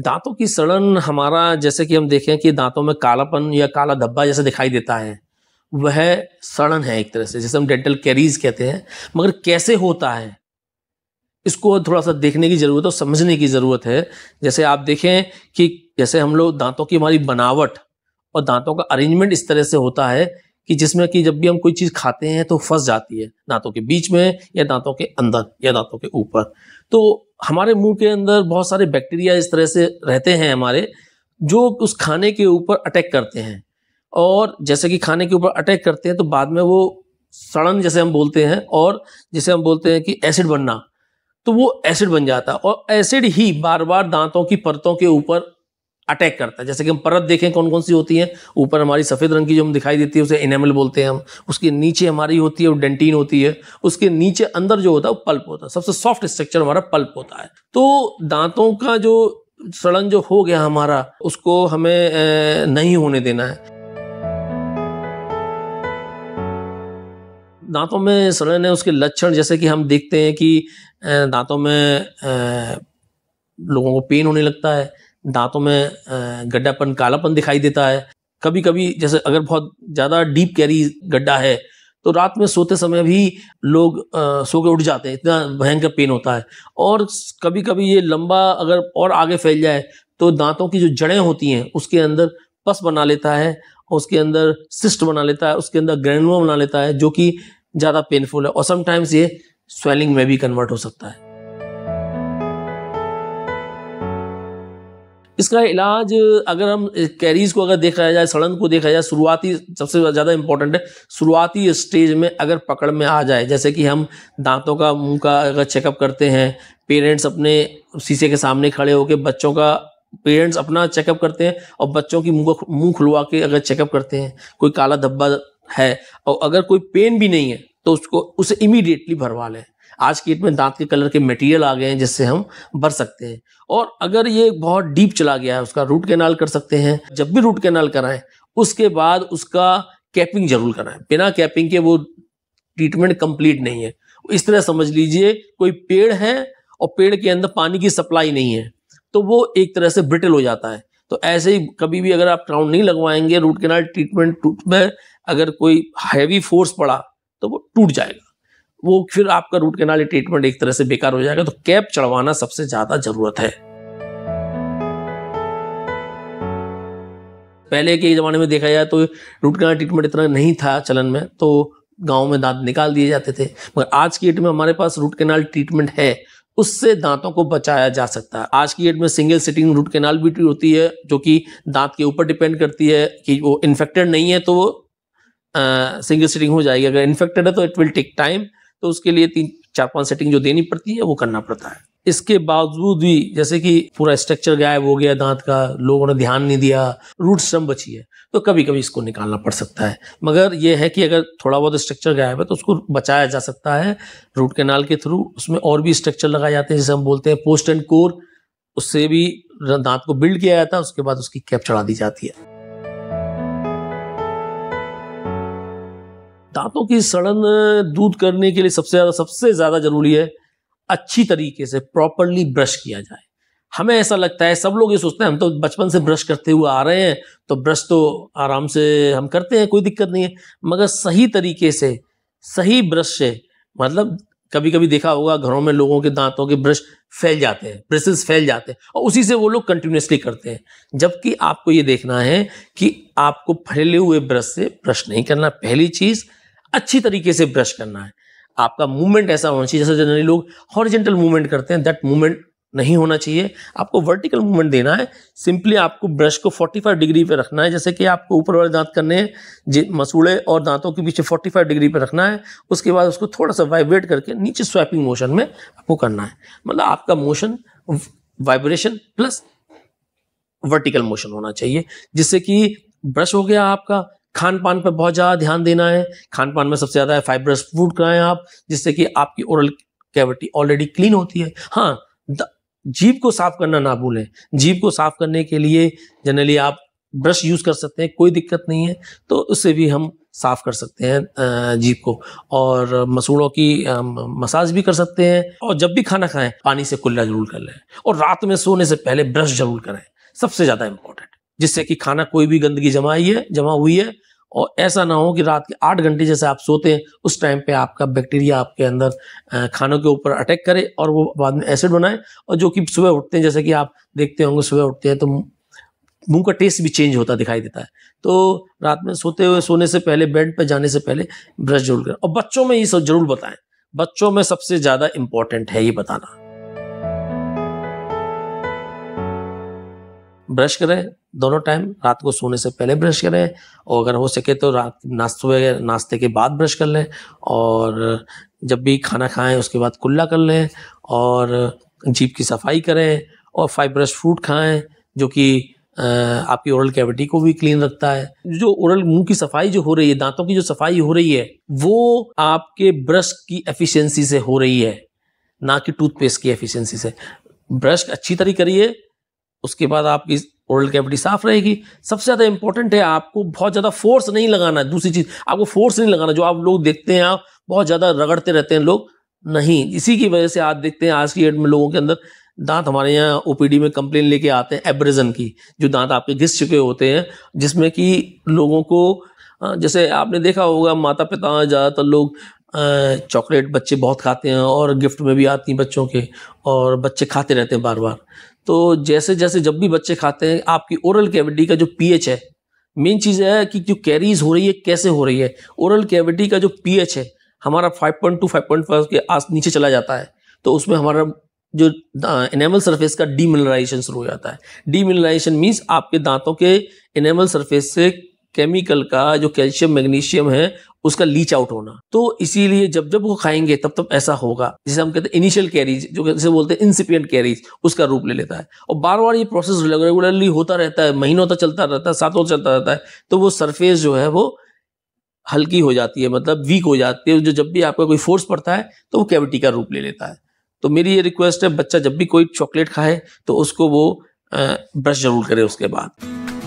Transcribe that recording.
दांतों की सड़न हमारा जैसे कि हम देखें कि दांतों में कालापन या काला धब्बा जैसे दिखाई देता है वह सड़न है एक तरह से जैसे हम डेंटल कैरीज कहते हैं मगर कैसे होता है इसको थोड़ा सा देखने की ज़रूरत है और समझने की ज़रूरत है जैसे आप देखें कि जैसे हम लोग दांतों की हमारी बनावट और दांतों का अरेंजमेंट इस तरह से होता है कि जिसमें कि जब भी हम कोई चीज़ खाते हैं तो फंस जाती है दांतों के बीच में या दांतों के अंदर या दांतों के ऊपर तो हमारे मुंह के अंदर बहुत सारे बैक्टीरिया इस तरह से रहते हैं हमारे जो उस खाने के ऊपर अटैक करते हैं और जैसे कि खाने के ऊपर अटैक करते हैं तो बाद में वो सड़न जैसे हम बोलते हैं और जैसे हम बोलते हैं कि एसिड बनना तो वो एसिड बन जाता है और एसिड ही बार बार दांतों की परतों के ऊपर अटैक करता है जैसे कि हम परत देखें कौन कौन सी होती है ऊपर हमारी सफ़ेद रंग की जो हम दिखाई देती है उसे इनेमल बोलते हैं हम उसके नीचे हमारी होती है वो डेंटीन होती है उसके नीचे अंदर जो होता है वो पल्प होता है सबसे सॉफ्ट स्ट्रक्चर हमारा पल्प होता है तो दांतों का जो सड़न जो हो गया हमारा उसको हमें नहीं होने देना है दांतों में सड़न है उसके लक्षण जैसे कि हम देखते हैं कि दांतों में लोगों को पेन होने लगता है दांतों में गड्ढापन कालापन दिखाई देता है कभी कभी जैसे अगर बहुत ज़्यादा डीप कैरी गड्ढा है तो रात में सोते समय भी लोग आ, सो के उठ जाते हैं इतना भयंकर पेन होता है और कभी कभी ये लंबा अगर और आगे फैल जाए तो दांतों की जो जड़ें होती हैं उसके अंदर पस बना लेता है उसके अंदर सिस्ट बना लेता है उसके अंदर ग्रेनुआ बना लेता है जो कि ज़्यादा पेनफुल है और समटाइम्स ये स्वेलिंग में भी कन्वर्ट हो सकता है इसका इलाज अगर हम कैरीज को अगर देखा जाए सड़न को देखा जाए शुरुआती सबसे ज़्यादा इंपॉर्टेंट है शुरुआती स्टेज में अगर पकड़ में आ जाए जैसे कि हम दांतों का मुंह का अगर चेकअप करते हैं पेरेंट्स अपने शीशे के सामने खड़े होकर बच्चों का पेरेंट्स अपना चेकअप करते हैं और बच्चों की मुँह मुँह खुलवा के अगर चेकअप करते हैं कोई काला धब्बा है और अगर कोई पेन भी नहीं है तो उसको उसे इमीडिएटली भरवा लें आज की डेट में दांत के कलर के मटेरियल आ गए हैं जिससे हम भर सकते हैं और अगर ये बहुत डीप चला गया है उसका रूट कैनाल कर सकते हैं जब भी रूट कैनाल कराएं उसके बाद उसका कैपिंग जरूर कराएं बिना कैपिंग के वो ट्रीटमेंट कंप्लीट नहीं है इस तरह समझ लीजिए कोई पेड़ है और पेड़ के अंदर पानी की सप्लाई नहीं है तो वो एक तरह से ब्रिटल हो जाता है तो ऐसे ही कभी भी अगर आप क्राउन नहीं लगवाएंगे रूट कैनाल ट्रीटमेंट में अगर कोई हैवी फोर्स पड़ा तो वो टूट जाएगा वो फिर आपका रूट कैनाल ट्रीटमेंट एक तरह से बेकार हो जाएगा तो कैप चढ़वाना सबसे ज़्यादा ज़रूरत है पहले के ज़माने में देखा जाए तो रूट कैनाल ट्रीटमेंट इतना नहीं था चलन में तो गांव में दांत निकाल दिए जाते थे मगर आज की डेट में हमारे पास रूट केनाल ट्रीटमेंट है उससे दांतों को बचाया जा सकता है आज की डेट में सिंगल सिटिंग रूट केनाल भी होती है जो कि दांत के ऊपर डिपेंड करती है कि वो इन्फेक्टेड नहीं है तो वो सिंगल सिटिंग हो जाएगी अगर इन्फेक्टेड है तो इट विल टेक टाइम तो उसके लिए तीन चार पांच सेटिंग जो देनी पड़ती है वो करना पड़ता है इसके बावजूद भी जैसे कि पूरा स्ट्रक्चर गायब हो गया दांत का लोगों ने ध्यान नहीं दिया रूट स्टम बची है तो कभी कभी इसको निकालना पड़ सकता है मगर यह है कि अगर थोड़ा बहुत स्ट्रक्चर गायब है तो उसको बचाया जा सकता है रूट कैनाल के थ्रू उसमें और भी स्ट्रक्चर लगाए जाते हैं जैसे हम बोलते हैं पोस्ट एंड कोर उससे भी दांत को बिल्ड किया जाता है उसके बाद उसकी कैप चढ़ा दी जाती है दांतों की सड़न दूर करने के लिए सबसे ज़्यादा सबसे ज़्यादा ज़रूरी है अच्छी तरीके से प्रॉपरली ब्रश किया जाए हमें ऐसा लगता है सब लोग ये सोचते हैं हम तो बचपन से ब्रश करते हुए आ रहे हैं तो ब्रश तो आराम से हम करते हैं कोई दिक्कत नहीं है मगर सही तरीके से सही ब्रश से मतलब कभी कभी देखा होगा घरों में लोगों के दांतों के ब्रश फैल जाते हैं ब्रशेस फैल जाते हैं और उसी से वो लोग कंटिन्यूसली करते हैं जबकि आपको ये देखना है कि आपको फैले हुए ब्रश से ब्रश नहीं करना पहली चीज़ अच्छी तरीके से ब्रश करना है आपका मूवमेंट ऐसा होना चाहिए जैसे जनरली लोग हॉरिजेंटल मूवमेंट करते हैं दैट मूवमेंट नहीं होना चाहिए आपको वर्टिकल मूवमेंट देना है सिंपली आपको ब्रश को 45 डिग्री पे रखना है जैसे कि आपको ऊपर वाले दांत करने हैं मसूड़े और दांतों के पीछे 45 डिग्री पे रखना है उसके बाद उसको थोड़ा सा वाइब्रेट करके नीचे स्वैपिंग मोशन में आपको करना है मतलब आपका motion vibration plus vertical motion होना चाहिए जिससे कि ब्रश हो गया आपका खान पान पर बहुत ज़्यादा ध्यान देना है खान पान में सबसे ज़्यादा फाइबरस फूड खाएं आप जिससे कि आपकी ओरल कैविटी ऑलरेडी क्लीन होती है हाँ जीप को साफ करना ना भूलें जीप को साफ करने के लिए जनरली आप ब्रश यूज़ कर सकते हैं कोई दिक्कत नहीं है तो उससे भी हम साफ कर सकते हैं जीप को और मसूड़ों की मसाज भी कर सकते हैं और जब भी खाना खाएं पानी से कुल्ला जरूर कर लें और रात में सोने से पहले ब्रश जरूर करें सबसे ज़्यादा इम्पोर्टेंट जिससे कि खाना कोई भी गंदगी जमा है जमा हुई है और ऐसा ना हो कि रात के आठ घंटे जैसे आप सोते हैं उस टाइम पे आपका बैक्टीरिया आपके अंदर खानों के ऊपर अटैक करे और वो बाद में एसिड बनाए और जो कि सुबह उठते हैं जैसे कि आप देखते होंगे सुबह उठते हैं तो मुंह का टेस्ट भी चेंज होता दिखाई देता है तो रात में सोते हुए सोने से पहले बेड पर जाने से पहले ब्रश जरूर करें और बच्चों में ये सब जरूर बताएं बच्चों में सबसे ज़्यादा इम्पॉर्टेंट है ये बताना ब्रश करें दोनों टाइम रात को सोने से पहले ब्रश करें और अगर हो सके तो रात नाश्ते नाश्ते के बाद ब्रश कर लें और जब भी खाना खाएं उसके बाद कुल्ला कर लें और जीप की सफाई करें और फाइब्रश फ्रूट खाएं जो कि आपकी ओरल कैविटी को भी क्लीन रखता है जो ओरल मुंह की सफाई जो हो रही है दांतों की जो सफाई हो रही है वो आपके ब्रश की एफिशिएंसी से हो रही है ना कि टूथपेस्ट की एफिशिएंसी से ब्रश अच्छी तरह करिए उसके बाद आपकी ओरल कैविटी साफ रहेगी सबसे ज़्यादा इंपॉर्टेंट है आपको बहुत ज़्यादा फोर्स नहीं लगाना है दूसरी चीज़ आपको फोर्स नहीं लगाना जो आप लोग देखते हैं आप बहुत ज़्यादा रगड़ते रहते हैं लोग नहीं इसी की वजह से आज देखते हैं आज की डेट में लोगों के अंदर दांत हमारे यहाँ ओपीडी में कंप्लेन लेके आते हैं एब्रेजन की जो दांत आपके घिस चुके होते हैं जिसमें कि लोगों को जैसे आपने देखा होगा माता पिता ज़्यादातर लोग चॉकलेट बच्चे बहुत खाते हैं और गिफ्ट में भी आती हैं बच्चों के और बच्चे खाते रहते हैं बार बार तो जैसे जैसे जब भी बच्चे खाते हैं आपकी ओरल कैविटी का जो पीएच है मेन चीज़ है कि जो कैरीज हो रही है कैसे हो रही है ओरल कैविटी का जो पीएच है हमारा 5.2 5.5 के आस नीचे चला जाता है तो उसमें हमारा जो इनेमल सरफेस का डीमिनलाइजेशन शुरू हो जाता है डीमिनलाइजेशन मीन्स आपके दांतों के इनेमल सरफेस से केमिकल का जो कैल्शियम मैग्नीशियम है उसका लीच आउट होना तो इसीलिए जब जब वो खाएंगे तब तब ऐसा होगा जिसे हम कहते हैं इनिशियल कैरीज जो जैसे बोलते हैं इंसिपियंट कैरीज उसका रूप ले लेता है और बार बार ये प्रोसेस रेगुलरली होता रहता है महीनों तक चलता रहता है सातों चलता रहता है तो वो सरफेस जो है वो हल्की हो जाती है मतलब वीक हो जाती है जो जब भी आपका कोई फोर्स पड़ता है तो वो कैविटी का रूप ले लेता है तो मेरी ये रिक्वेस्ट है बच्चा जब भी कोई चॉकलेट खाए तो उसको वो ब्रश जरूर करे उसके बाद